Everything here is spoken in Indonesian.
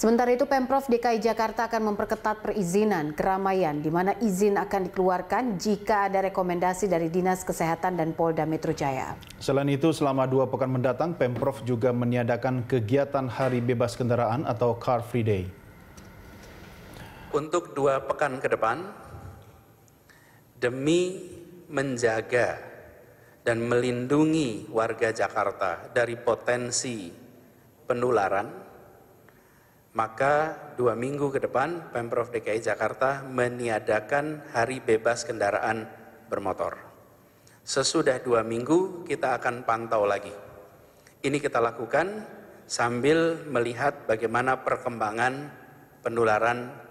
Sementara itu Pemprov DKI Jakarta akan memperketat perizinan keramaian di mana izin akan dikeluarkan jika ada rekomendasi dari Dinas Kesehatan dan Polda Metro Jaya. Selain itu selama dua pekan mendatang Pemprov juga meniadakan kegiatan Hari Bebas Kendaraan atau Car Free Day. Untuk dua pekan ke depan, demi menjaga dan melindungi warga Jakarta dari potensi penularan, maka dua minggu ke depan Pemprov DKI Jakarta meniadakan hari bebas kendaraan bermotor. Sesudah dua minggu kita akan pantau lagi. Ini kita lakukan sambil melihat bagaimana perkembangan penularan